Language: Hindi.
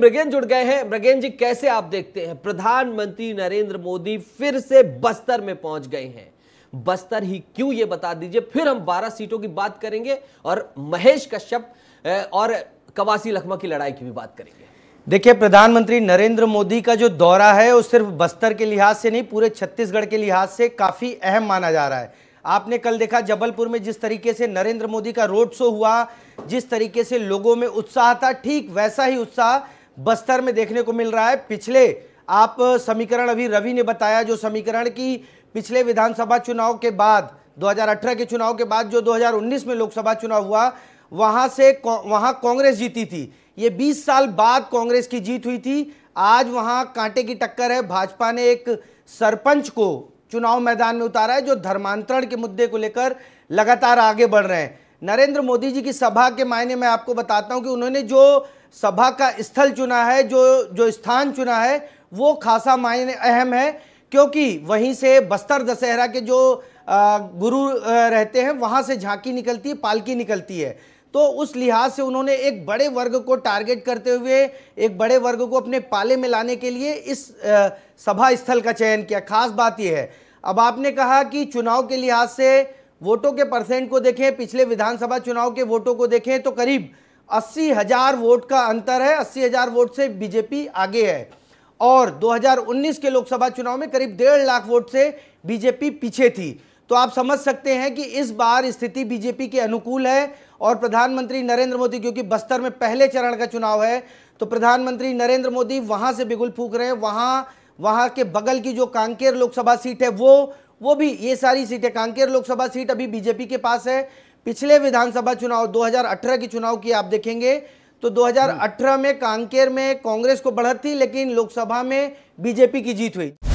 ब्रगेन जुड़ गए हैं ब्रगेन जी कैसे आप देखते हैं प्रधानमंत्री नरेंद्र मोदी फिर से बस्तर में पहुंच गए हैं बस्तर ही क्यों ये बता दीजिए फिर हम 12 सीटों की बात करेंगे और महेश कश्यप और कवासी लखमा की लड़ाई की भी बात करेंगे देखिए प्रधानमंत्री नरेंद्र मोदी का जो दौरा है वो सिर्फ बस्तर के लिहाज से नहीं पूरे छत्तीसगढ़ के लिहाज से काफ़ी अहम माना जा रहा है आपने कल देखा जबलपुर में जिस तरीके से नरेंद्र मोदी का रोड शो हुआ जिस तरीके से लोगों में उत्साह था ठीक वैसा ही उत्साह बस्तर में देखने को मिल रहा है पिछले आप समीकरण अभी रवि ने बताया जो समीकरण की पिछले विधानसभा चुनाव के बाद 2018 के चुनाव के बाद जो 2019 में लोकसभा चुनाव हुआ वहां से वहां कांग्रेस जीती थी ये 20 साल बाद कांग्रेस की जीत हुई थी आज वहां कांटे की टक्कर है भाजपा ने एक सरपंच को चुनाव मैदान में उतारा है जो धर्मांतरण के मुद्दे को लेकर लगातार आगे बढ़ रहे हैं नरेंद्र मोदी जी की सभा के मायने मैं आपको बताता हूं कि उन्होंने जो सभा का स्थल चुना है जो जो स्थान चुना है वो खासा मायने अहम है क्योंकि वहीं से बस्तर दशहरा के जो गुरु रहते हैं वहाँ से झांकी निकलती है पालकी निकलती है तो उस लिहाज से उन्होंने एक बड़े वर्ग को टारगेट करते हुए एक बड़े वर्ग को अपने पाले में लाने के लिए इस सभा स्थल का चयन किया खास बात यह है अब आपने कहा कि चुनाव के लिहाज से वोटों के परसेंट को देखें पिछले विधानसभा चुनाव के वोटों को देखें तो करीब अस्सी हज़ार वोट का अंतर है अस्सी हज़ार वोट से बीजेपी आगे है और 2019 के लोकसभा चुनाव में करीब डेढ़ लाख वोट से बीजेपी पीछे थी तो आप समझ सकते हैं कि इस बार स्थिति बीजेपी के अनुकूल है और प्रधानमंत्री नरेंद्र मोदी क्योंकि बस्तर में पहले चरण का चुनाव है तो प्रधानमंत्री नरेंद्र मोदी वहां से बिगुल फूक रहे हैं वहां वहां के बगल की जो कांकेर लोकसभा सीट है वो वो भी ये सारी सीटें कांकेर लोकसभा सीट अभी बीजेपी के पास है पिछले विधानसभा चुनाव 2018 की चुनाव की आप देखेंगे तो 2018 में कांकेर में कांग्रेस को बढ़त थी लेकिन लोकसभा में बीजेपी की जीत हुई